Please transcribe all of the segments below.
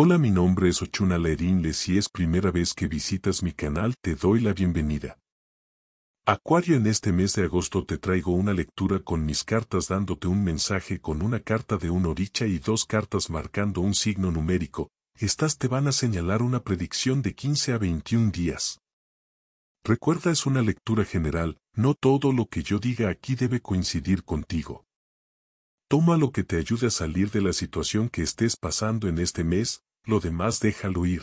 Hola mi nombre es Ochuna Lerinle si es primera vez que visitas mi canal te doy la bienvenida. Acuario en este mes de agosto te traigo una lectura con mis cartas dándote un mensaje con una carta de un oricha y dos cartas marcando un signo numérico, estas te van a señalar una predicción de 15 a 21 días. Recuerda es una lectura general, no todo lo que yo diga aquí debe coincidir contigo. Toma lo que te ayude a salir de la situación que estés pasando en este mes, lo demás déjalo ir.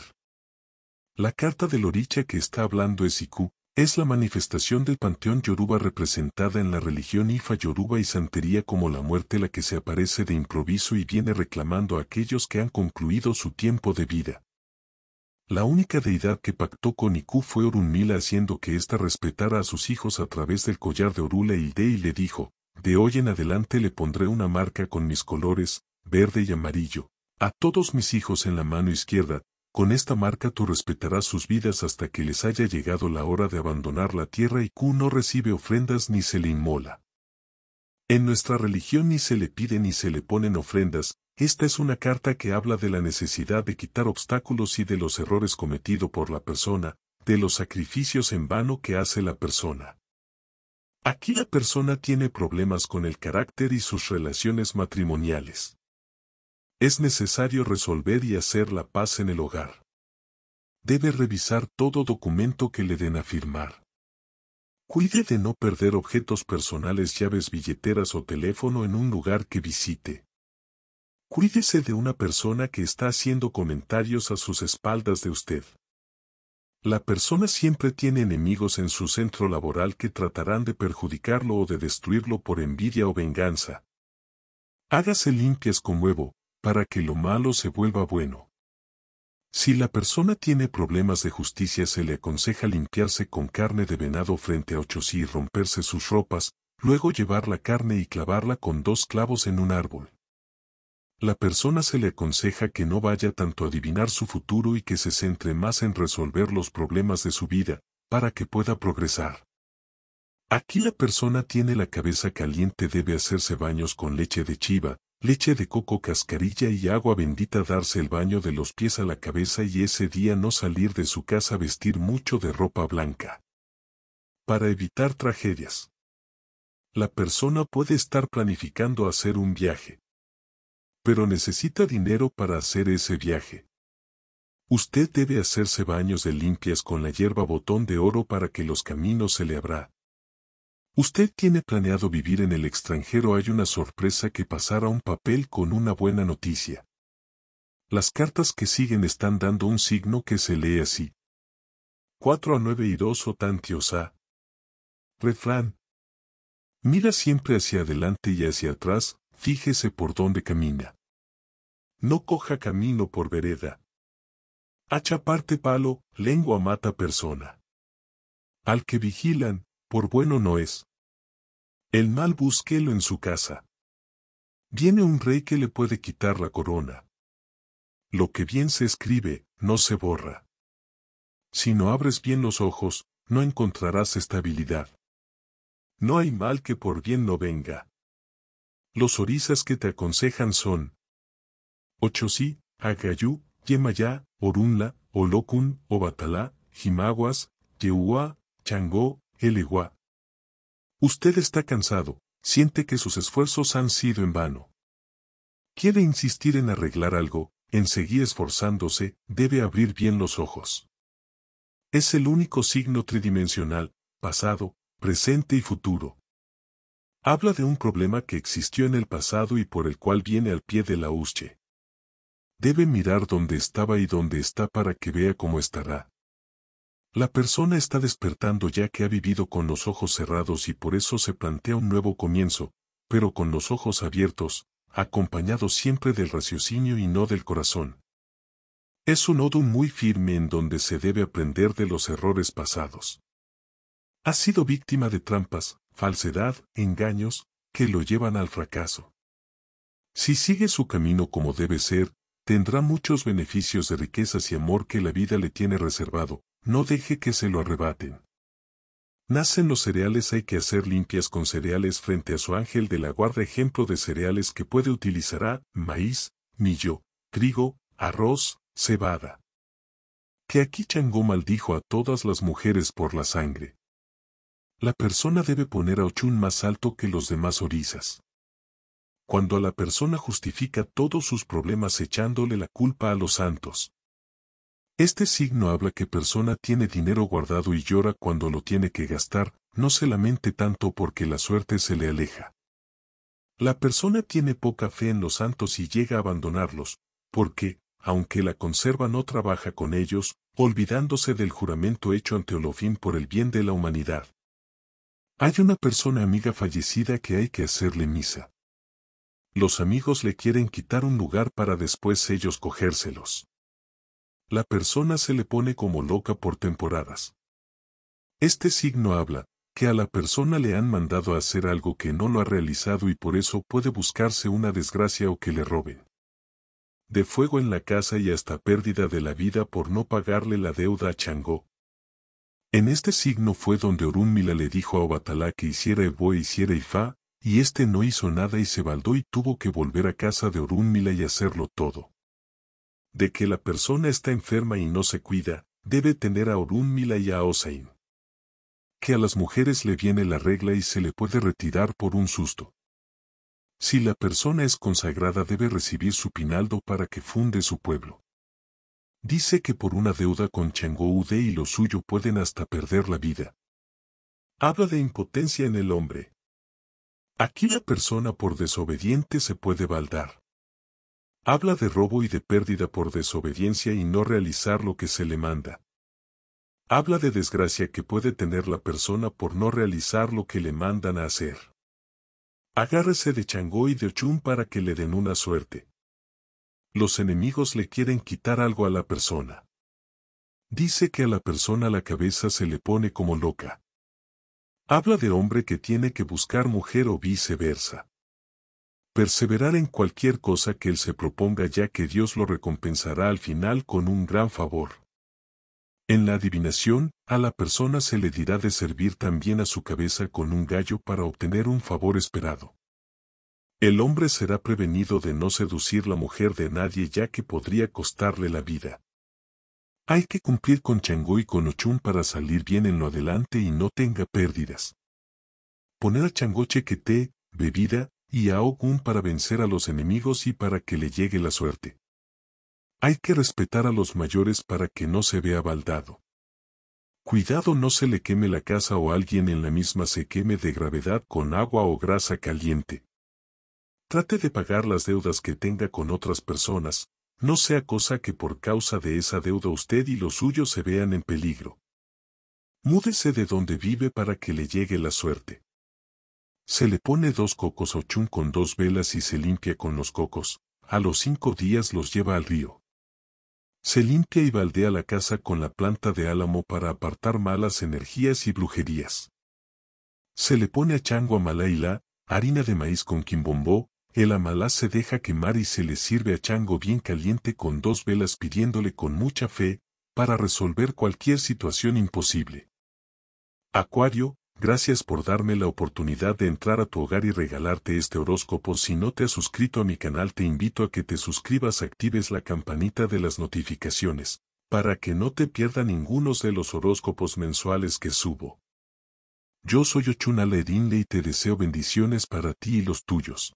La carta del Loricha que está hablando es Ikú, es la manifestación del panteón yoruba representada en la religión Ifa yoruba y santería como la muerte la que se aparece de improviso y viene reclamando a aquellos que han concluido su tiempo de vida. La única deidad que pactó con Iku fue Orunmila haciendo que ésta respetara a sus hijos a través del collar de Orula y Dei y le dijo, de hoy en adelante le pondré una marca con mis colores, verde y amarillo, a todos mis hijos en la mano izquierda, con esta marca tú respetarás sus vidas hasta que les haya llegado la hora de abandonar la tierra y Q no recibe ofrendas ni se le inmola. En nuestra religión ni se le pide ni se le ponen ofrendas, esta es una carta que habla de la necesidad de quitar obstáculos y de los errores cometidos por la persona, de los sacrificios en vano que hace la persona. Aquí la persona tiene problemas con el carácter y sus relaciones matrimoniales. Es necesario resolver y hacer la paz en el hogar. Debe revisar todo documento que le den a firmar. Cuide de no perder objetos personales, llaves, billeteras o teléfono en un lugar que visite. Cuídese de una persona que está haciendo comentarios a sus espaldas de usted. La persona siempre tiene enemigos en su centro laboral que tratarán de perjudicarlo o de destruirlo por envidia o venganza. Hágase limpias con huevo, para que lo malo se vuelva bueno. Si la persona tiene problemas de justicia se le aconseja limpiarse con carne de venado frente a ocho y romperse sus ropas, luego llevar la carne y clavarla con dos clavos en un árbol. La persona se le aconseja que no vaya tanto a adivinar su futuro y que se centre más en resolver los problemas de su vida, para que pueda progresar. Aquí la persona tiene la cabeza caliente debe hacerse baños con leche de chiva, leche de coco cascarilla y agua bendita darse el baño de los pies a la cabeza y ese día no salir de su casa vestir mucho de ropa blanca. Para evitar tragedias. La persona puede estar planificando hacer un viaje. Pero necesita dinero para hacer ese viaje. Usted debe hacerse baños de limpias con la hierba botón de oro para que los caminos se le abran. Usted tiene planeado vivir en el extranjero hay una sorpresa que pasará un papel con una buena noticia. Las cartas que siguen están dando un signo que se lee así. 4 a 9 y 2 o a. Refrán. Mira siempre hacia adelante y hacia atrás, fíjese por dónde camina. No coja camino por vereda. Hacha parte palo, lengua mata persona. Al que vigilan, por bueno no es. El mal búsquelo en su casa. Viene un rey que le puede quitar la corona. Lo que bien se escribe, no se borra. Si no abres bien los ojos, no encontrarás estabilidad. No hay mal que por bien no venga. Los orizas que te aconsejan son Ochosí, Agayú, Yemayá, Orunla, Olocun, Obatalá, Jimaguas, yehua Changó, igual. Usted está cansado, siente que sus esfuerzos han sido en vano. Quiere insistir en arreglar algo, en seguir esforzándose, debe abrir bien los ojos. Es el único signo tridimensional, pasado, presente y futuro. Habla de un problema que existió en el pasado y por el cual viene al pie de la usche. Debe mirar dónde estaba y dónde está para que vea cómo estará. La persona está despertando ya que ha vivido con los ojos cerrados y por eso se plantea un nuevo comienzo, pero con los ojos abiertos, acompañado siempre del raciocinio y no del corazón. Es un odum muy firme en donde se debe aprender de los errores pasados. Ha sido víctima de trampas, falsedad, engaños, que lo llevan al fracaso. Si sigue su camino como debe ser, tendrá muchos beneficios de riquezas y amor que la vida le tiene reservado, no deje que se lo arrebaten. Nacen los cereales hay que hacer limpias con cereales frente a su ángel de la guarda ejemplo de cereales que puede utilizará, maíz, millo, trigo, arroz, cebada. Que aquí Changó maldijo a todas las mujeres por la sangre. La persona debe poner a Ochún más alto que los demás orisas. Cuando a la persona justifica todos sus problemas echándole la culpa a los santos, este signo habla que persona tiene dinero guardado y llora cuando lo tiene que gastar, no se lamente tanto porque la suerte se le aleja. La persona tiene poca fe en los santos y llega a abandonarlos, porque, aunque la conserva no trabaja con ellos, olvidándose del juramento hecho ante Olofín por el bien de la humanidad. Hay una persona amiga fallecida que hay que hacerle misa. Los amigos le quieren quitar un lugar para después ellos cogérselos. La persona se le pone como loca por temporadas. Este signo habla, que a la persona le han mandado a hacer algo que no lo ha realizado y por eso puede buscarse una desgracia o que le roben. De fuego en la casa y hasta pérdida de la vida por no pagarle la deuda a Changó. En este signo fue donde Orúnmila le dijo a Obatalá que hiciera y hiciera Ifá, y este no hizo nada y se baldó y tuvo que volver a casa de Orúnmila y hacerlo todo de que la persona está enferma y no se cuida, debe tener a Orun Mila y a Osein. Que a las mujeres le viene la regla y se le puede retirar por un susto. Si la persona es consagrada debe recibir su pinaldo para que funde su pueblo. Dice que por una deuda con Chengoude y lo suyo pueden hasta perder la vida. Habla de impotencia en el hombre. Aquí la persona por desobediente se puede baldar. Habla de robo y de pérdida por desobediencia y no realizar lo que se le manda. Habla de desgracia que puede tener la persona por no realizar lo que le mandan a hacer. Agárrese de Changó y de chum para que le den una suerte. Los enemigos le quieren quitar algo a la persona. Dice que a la persona la cabeza se le pone como loca. Habla de hombre que tiene que buscar mujer o viceversa perseverar en cualquier cosa que él se proponga ya que Dios lo recompensará al final con un gran favor. En la adivinación, a la persona se le dirá de servir también a su cabeza con un gallo para obtener un favor esperado. El hombre será prevenido de no seducir la mujer de nadie ya que podría costarle la vida. Hay que cumplir con Changó y con Ochun para salir bien en lo adelante y no tenga pérdidas. Poner a Changó té bebida, y a Ogún para vencer a los enemigos y para que le llegue la suerte. Hay que respetar a los mayores para que no se vea baldado. Cuidado no se le queme la casa o alguien en la misma se queme de gravedad con agua o grasa caliente. Trate de pagar las deudas que tenga con otras personas, no sea cosa que por causa de esa deuda usted y los suyos se vean en peligro. Múdese de donde vive para que le llegue la suerte. Se le pone dos cocos o chun con dos velas y se limpia con los cocos, a los cinco días los lleva al río. Se limpia y baldea la casa con la planta de álamo para apartar malas energías y brujerías. Se le pone a chango la harina de maíz con quimbombó, el amalá se deja quemar y se le sirve a chango bien caliente con dos velas pidiéndole con mucha fe, para resolver cualquier situación imposible. Acuario, Gracias por darme la oportunidad de entrar a tu hogar y regalarte este horóscopo. Si no te has suscrito a mi canal te invito a que te suscribas, actives la campanita de las notificaciones, para que no te pierda ninguno de los horóscopos mensuales que subo. Yo soy Ochuna Ledinle y te deseo bendiciones para ti y los tuyos.